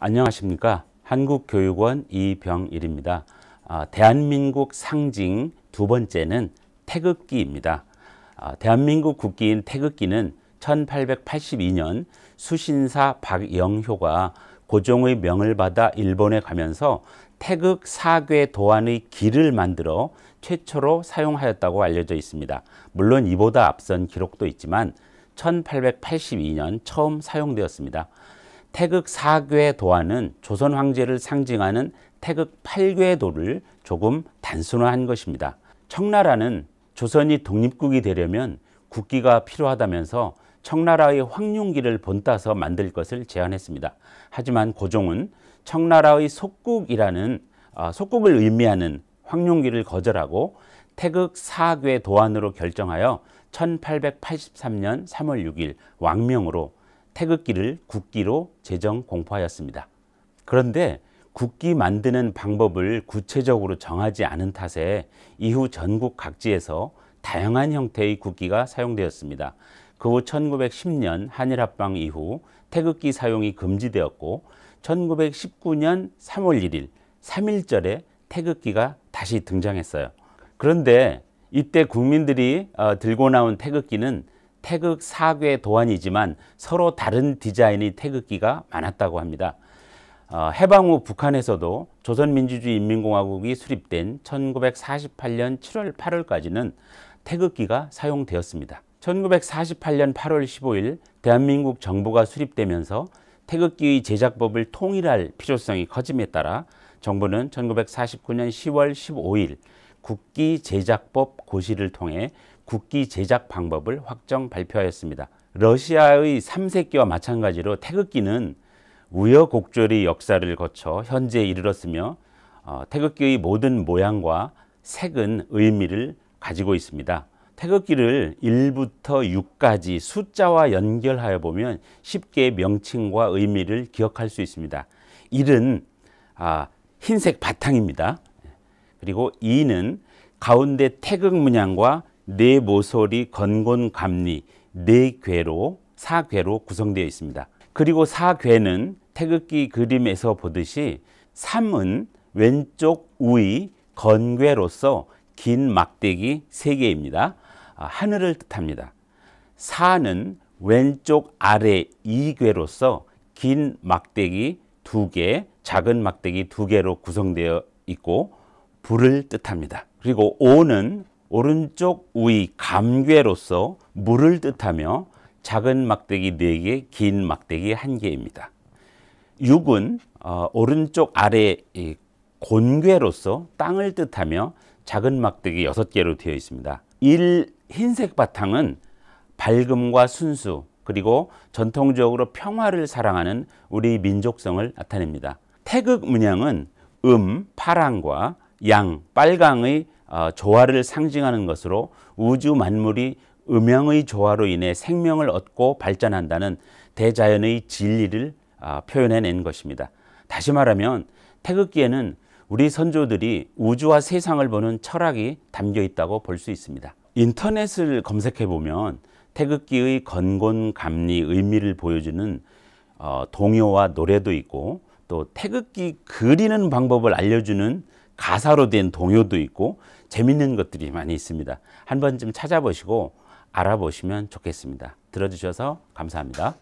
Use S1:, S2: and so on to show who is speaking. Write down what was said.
S1: 안녕하십니까 한국교육원 이병일입니다. 아, 대한민국 상징 두 번째는 태극기입니다. 아, 대한민국 국기인 태극기는 1882년 수신사 박영효가 고종의 명을 받아 일본에 가면서 태극 사괴 도안의 길을 만들어 최초로 사용하였다고 알려져 있습니다. 물론 이보다 앞선 기록도 있지만 1882년 처음 사용되었습니다. 태극 사괴 도안은 조선 황제를 상징하는 태극 팔괴 도를 조금 단순화한 것입니다. 청나라는 조선이 독립국이 되려면 국기가 필요하다면서 청나라의 황룡기를 본따서 만들 것을 제안했습니다. 하지만 고종은 청나라의 속국이라는 아, 속국을 의미하는 황룡기를 거절하고 태극 사괴 도안으로 결정하여 1883년 3월 6일 왕명으로 태극기를 국기로 제정 공포하였습니다. 그런데 국기 만드는 방법을 구체적으로 정하지 않은 탓에 이후 전국 각지에서 다양한 형태의 국기가 사용되었습니다. 그 후 1910년 한일합방 이후 태극기 사용이 금지되었고 1919년 3월 1일 3일절에 태극기가 다시 등장했어요. 그런데 이때 국민들이 어, 들고 나온 태극기는 태극 4궤 도안이지만 서로 다른 디자인의 태극기가 많았다고 합니다. 어, 해방 후 북한에서도 조선민주주의인민공화국이 수립된 1948년 7월 8월까지는 태극기가 사용되었습니다. 1948년 8월 15일 대한민국 정부가 수립되면서 태극기의 제작법을 통일할 필요성이 커짐에 따라 정부는 1949년 10월 15일 국기 제작법 고시를 통해 국기 제작 방법을 확정 발표하였습니다. 러시아의 삼세기와 마찬가지로 태극기는 우여곡절의 역사를 거쳐 현재에 이르렀으며 어, 태극기의 모든 모양과 색은 의미를 가지고 있습니다. 태극기를 1부터 6까지 숫자와 연결하여 보면 쉽게 명칭과 의미를 기억할 수 있습니다. 1은 아, 흰색 바탕입니다. 그리고 2는 가운데 태극 문양과 네 모서리 건곤 감리 네 궤로 사궤로 구성되어 있습니다. 그리고 사궤는 태극기 그림에서 보듯이 3은 왼쪽 우의 건궤로서 긴 막대기 3개입니다. 아, 하늘을 뜻합니다. 4는 왼쪽 아래 2궤로서 긴 막대기 2개, 작은 막대기 2개로 구성되어 있고 불을 뜻합니다. 그리고 5는 오른쪽 위 감괴로서 물을 뜻하며 작은 막대기 4개, 긴 막대기 1개입니다. 6은 어, 오른쪽 아래 곤괴로서 땅을 뜻하며 작은 막대기 6개로 되어 있습니다. 1 흰색 바탕은 밝음과 순수 그리고 전통적으로 평화를 사랑하는 우리 민족성을 나타냅니다. 태극 문양은 음, 파랑과 양, 빨강의 어, 조화를 상징하는 것으로 우주 만물이 음양의 조화로 인해 생명을 얻고 발전한다는 대자연의 진리를 어, 표현해낸 것입니다. 다시 말하면 태극기에는 우리 선조들이 우주와 세상을 보는 철학이 담겨 있다고 볼 수 있습니다. 인터넷을 검색해 보면 태극기의 건곤 감리 의미를 보여주는 어, 동요와 노래도 있고 또 태극기 그리는 방법을 알려주는 가사로 된 동요도 있고 재밌는 것들이 많이 있습니다. 한 번쯤 찾아보시고 알아보시면 좋겠습니다. 들어주셔서 감사합니다.